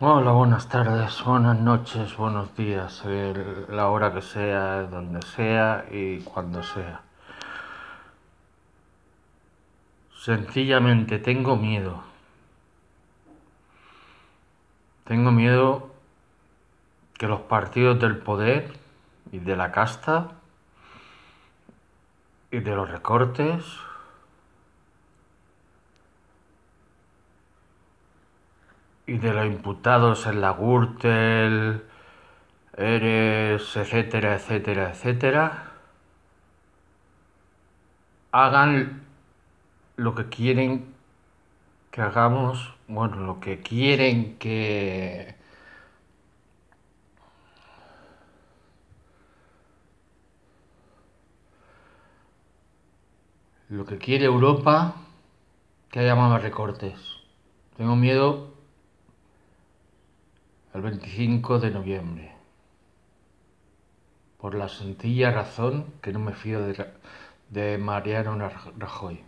Hola, buenas tardes, buenas noches, buenos días, la hora que sea, donde sea y cuando sea. Sencillamente tengo miedo. Tengo miedo que los partidos del poder y de la casta y de los recortes y de los imputados en la Gürtel, Eres, etcétera, etcétera, etcétera, hagan lo que quieren que hagamos, bueno, lo que quieren que... Lo que quiere Europa, que haya más recortes. Tengo miedo 25 de noviembre. Por la sencilla razón que no me fío de, Mariano Rajoy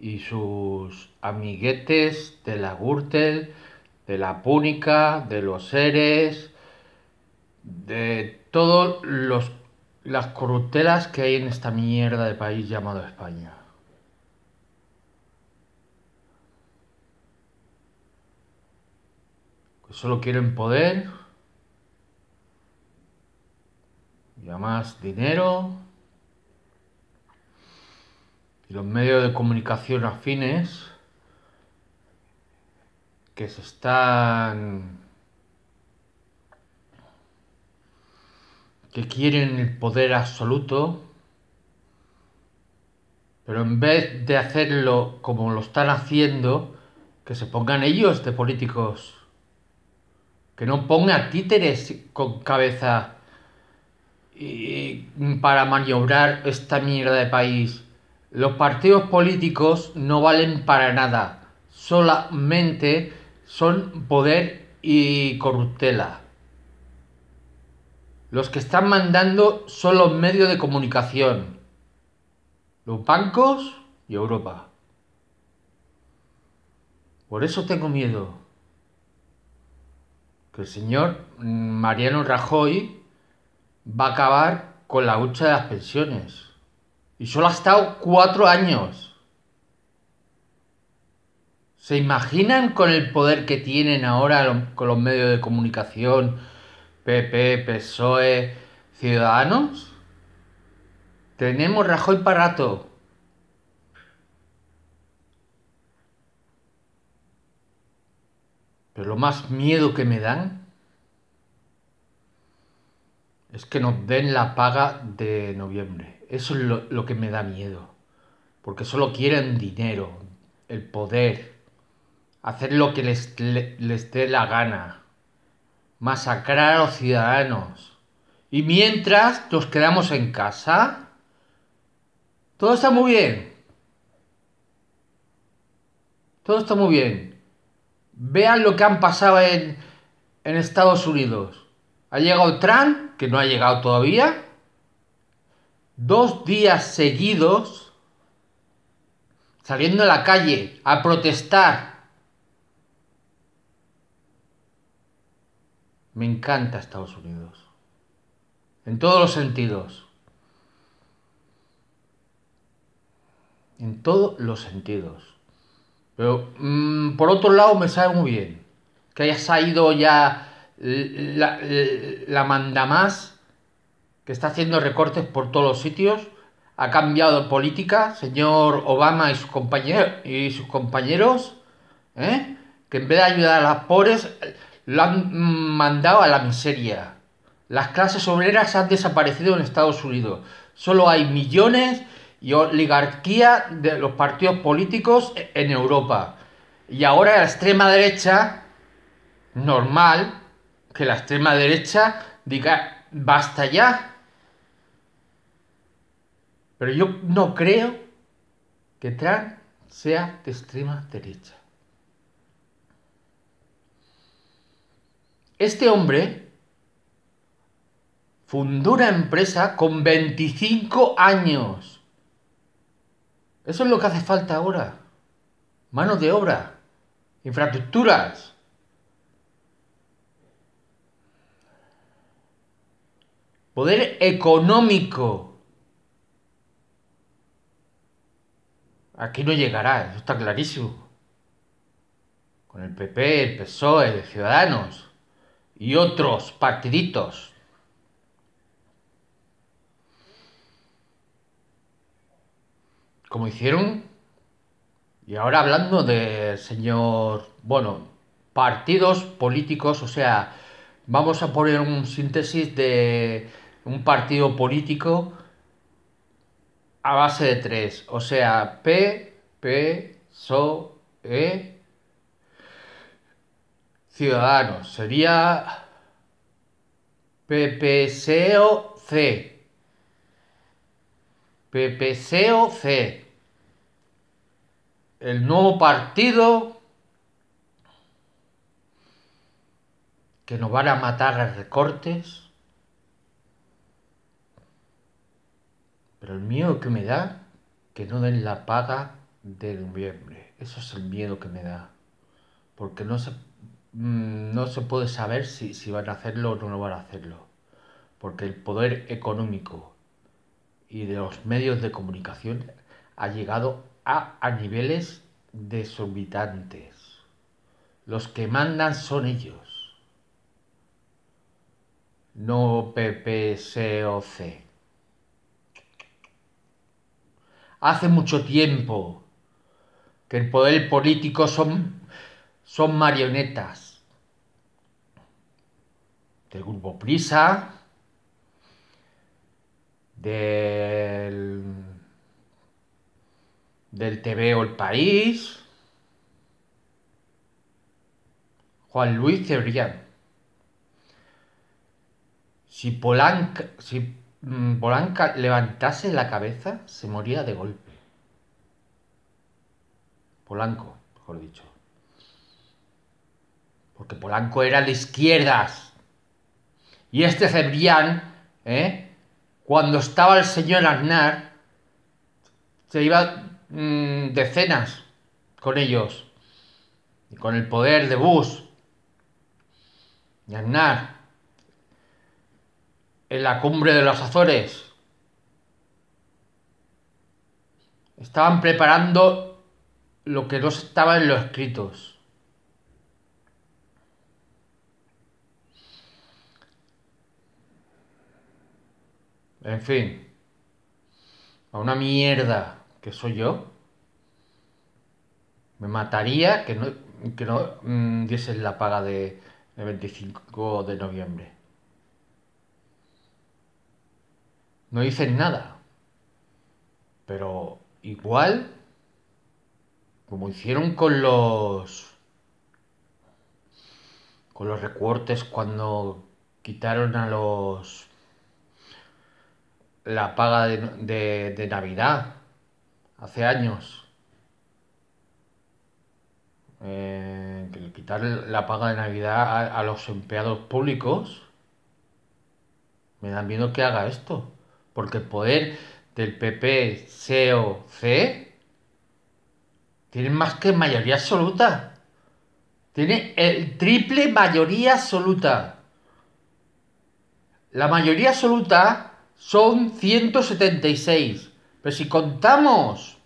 y sus amiguetes de la Gürtel, de la Púnica, de los Eres, de todas las corruptelas que hay en esta mierda de país llamado España. solo quieren poder y además dinero y los medios de comunicación afines que se están que quieren el poder absoluto pero en vez de hacerlo como lo están haciendo que se pongan ellos de políticos que no ponga títeres con cabeza para maniobrar esta mierda de país. Los partidos políticos no valen para nada, solamente son poder y corruptela. Los que están mandando son los medios de comunicación, los bancos y Europa. Por eso tengo miedo que el señor mm, Mariano Rajoy va a acabar con la hucha de las pensiones. Y solo ha estado cuatro años. ¿Se imaginan con el poder que tienen ahora con los medios de comunicación, PP, PSOE, Ciudadanos? Tenemos Rajoy para lo más miedo que me dan es que nos den la paga de noviembre. Eso es lo, que me da miedo. Porque solo quieren dinero, el poder, hacer lo que les, les dé la gana, masacrar a los ciudadanos. Y mientras nos quedamos en casa, todo está muy bien. Todo está muy bien. Vean lo que han pasado en, en Estados Unidos. Ha llegado Trump, que no ha llegado todavía, dos días seguidos saliendo a la calle a protestar. Me encanta Estados Unidos. En todos los sentidos. En todos los sentidos. Pero mm, por otro lado me sabe muy bien que haya salido ya eh, eh, la, manda más que está haciendo recortes por todos los sitios. Ha cambiado política, señor Obama y sus, compañeros y sus compañeros, ¿eh? que en vez de ayudar a las pobres, lo han mm, mandado a la miseria. Las clases obreras han desaparecido en Estados Unidos. Solo hay millones y oligarquía de los partidos políticos e-, en Europa. Y ahora la extrema derecha, normal, que la extrema derecha diga, basta ya. Pero yo no creo que Trump sea de extrema derecha. Este hombre fundó una empresa con 25 años eso es lo que hace falta ahora. Mano de obra, infraestructuras. Poder económico. Aquí no llegará, eso está clarísimo. Con el PP, el PSOE, Ciudadanos y otros partiditos como hicieron. Y ahora hablando de señor, bueno, partidos políticos, o sea, vamos a poner un síntesis de un partido político a base de tres, o sea, P, P, SO, E, Ciudadanos, sería O C el nuevo partido que nos van a matar a recortes. Pero el miedo que me da, que no den la paga de noviembre. Eso es el miedo que me da. Porque no se, mm, no se puede saber si, si van a hacerlo o no van a hacerlo. Porque el poder económico y de los medios de comunicación ha llegado a, a niveles desorbitantes. Los que mandan son ellos, no PPCOC Hace mucho tiempo que el poder político son, son marionetas del grupo Prisa, del del TV o El País. Juan Luis Cebrián. Si Polanca, si mm, Polanca levantase la cabeza, se moría de golpe. Polanco, mejor dicho. Porque Polanco era de izquierdas. Y este Cebrián, ¿eh? cuando estaba el señor Arnar se iba Mm, decenas con ellos, y con el poder de Bus y Aznar, en la cumbre de los Azores. Estaban preparando lo que no estaba en los escritos. En fin, a una mierda que soy yo, me mataría que no, que no mm, la paga de, 25 de noviembre. No dicen nada. Pero igual, como hicieron con los con los recortes cuando quitaron a los la paga de, de Navidad hace años. Eh, quitar la paga de Navidad a, los empleados públicos. Me da miedo que haga esto. Porque el poder del PP, COC, e tiene más que mayoría absoluta. Tiene el triple mayoría absoluta. La mayoría absoluta son 176. Pero si contamos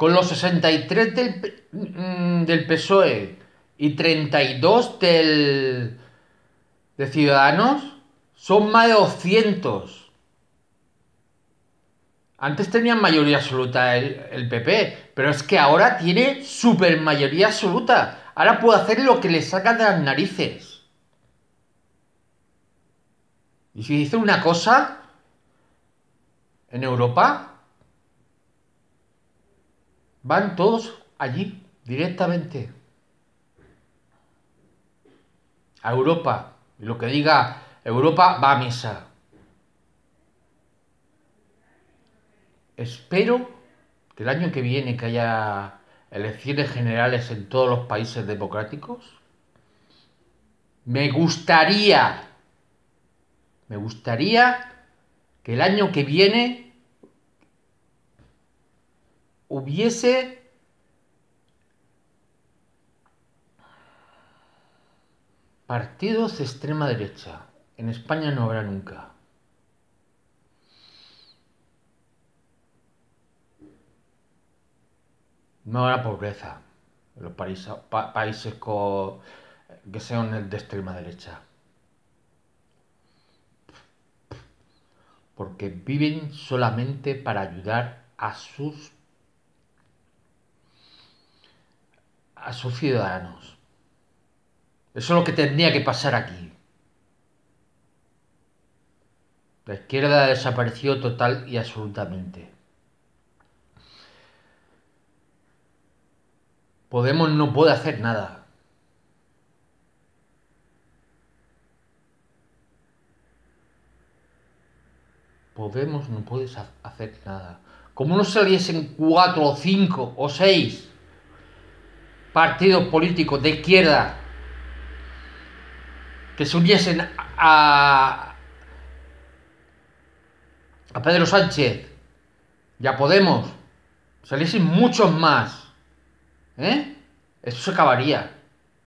con los 63 del, PSOE mm, y 32 del, de Ciudadanos, son más de 200. Antes tenían mayoría absoluta el, PP, pero es que ahora tiene super mayoría absoluta. Ahora puede hacer lo que le saca de las narices. Y si dice una cosa en Europa, Van todos allí, directamente. A Europa. Y lo que diga Europa va a misa. Espero que el año que viene que haya elecciones generales en todos los países democráticos. Me gustaría, me gustaría que el año que viene hubiese partidos de extrema derecha. En España no habrá nunca. No habrá pobreza en los países, que sean de extrema derecha. Porque viven solamente para ayudar a sus a sus ciudadanos. Eso es lo que tendría que pasar aquí. La izquierda desapareció total y absolutamente. Podemos no puede hacer nada. Podemos no puedes hacer nada. Como no saliesen cuatro o cinco o seis partidos políticos de izquierda que se uniesen a, a Pedro Sánchez ya Podemos, saliesen muchos más, ¿eh? esto se acabaría.